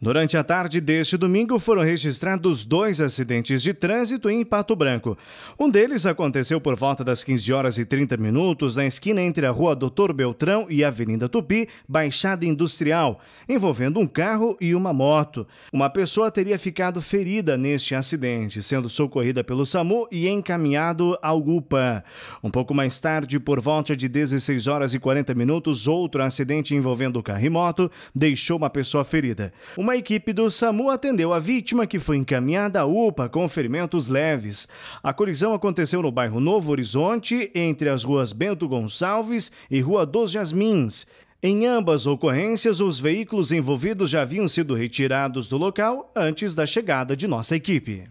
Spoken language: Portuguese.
Durante a tarde deste domingo foram registrados dois acidentes de trânsito em Pato Branco. Um deles aconteceu por volta das 15 horas e 30 minutos na esquina entre a Rua Doutor Beltrão e a Avenida Tupi, Baixada Industrial, envolvendo um carro e uma moto. Uma pessoa teria ficado ferida neste acidente, sendo socorrida pelo SAMU e encaminhado ao GUPA. Um pouco mais tarde, por volta de 16 horas e 40 minutos, outro acidente envolvendo carro e moto deixou uma pessoa ferida. Uma uma equipe do SAMU atendeu a vítima que foi encaminhada à UPA com ferimentos leves. A colisão aconteceu no bairro Novo Horizonte, entre as ruas Bento Gonçalves e Rua dos Jasmins. Em ambas ocorrências, os veículos envolvidos já haviam sido retirados do local antes da chegada de nossa equipe.